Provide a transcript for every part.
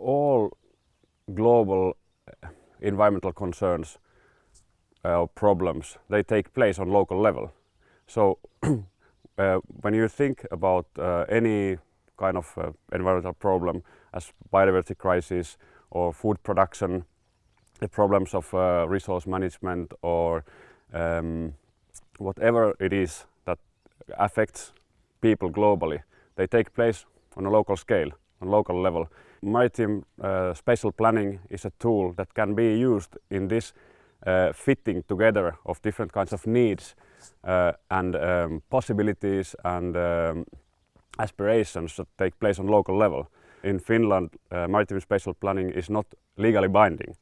all global eh, environmental concerns eh, or uh, problems, they take place on local level. So uh, when you think about uh, any kind of environmental problem as biodiversity crisis or food production, the problems of resource management or um, whatever it is that affects people globally, they take place on a local scale on local level. maritime uh, spatial planning is a tool that can be used in this uh, fitting together of different kinds of needs uh, and um, possibilities and um, aspirations that take place on local level. In Finland, uh, maritime spatial planning is not legally binding.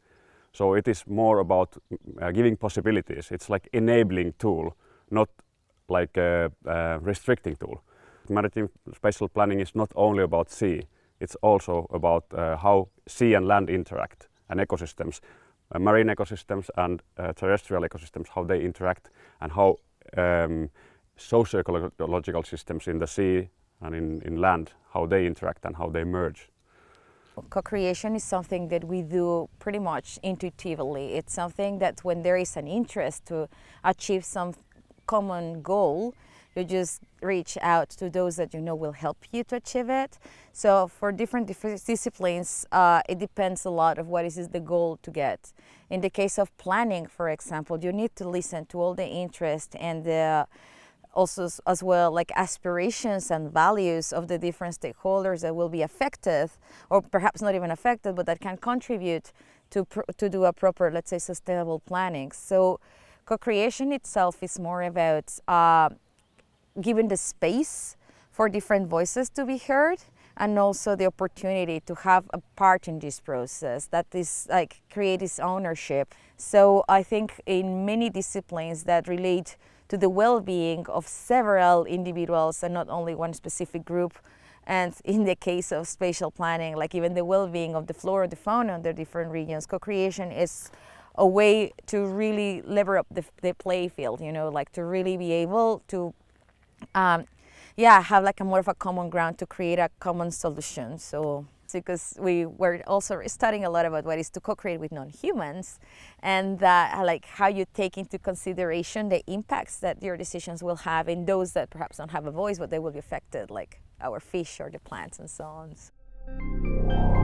So it is more about uh, giving possibilities. It's like enabling tool, not like a, a restricting tool. Maritime spatial planning is not only about sea it's also about uh, how sea and land interact and ecosystems, uh, marine ecosystems and uh, terrestrial ecosystems, how they interact and how um, socio-ecological systems in the sea and in, in land, how they interact and how they merge. Co-creation is something that we do pretty much intuitively. It's something that when there is an interest to achieve some common goal, you just reach out to those that you know will help you to achieve it. So for different, disciplines, uh, it depends a lot of what is the goal to get. In the case of planning, for example, you need to listen to all the interest and the also as well like aspirations and values of the different stakeholders that will be affected or perhaps not even affected but that can contribute to, to do a proper let's say sustainable planning so co-creation itself is more about uh, given the space for different voices to be heard and also the opportunity to have a part in this process that is like create its ownership so i think in many disciplines that relate to the well-being of several individuals and not only one specific group and in the case of spatial planning like even the well-being of the flora the fauna of the different regions co-creation is a way to really lever up the, the play field you know like to really be able to um, yeah, have like a more of a common ground to create a common solution. So because we were also studying a lot about what is to co-create with non-humans and uh, like how you take into consideration the impacts that your decisions will have in those that perhaps don't have a voice but they will be affected like our fish or the plants and so on.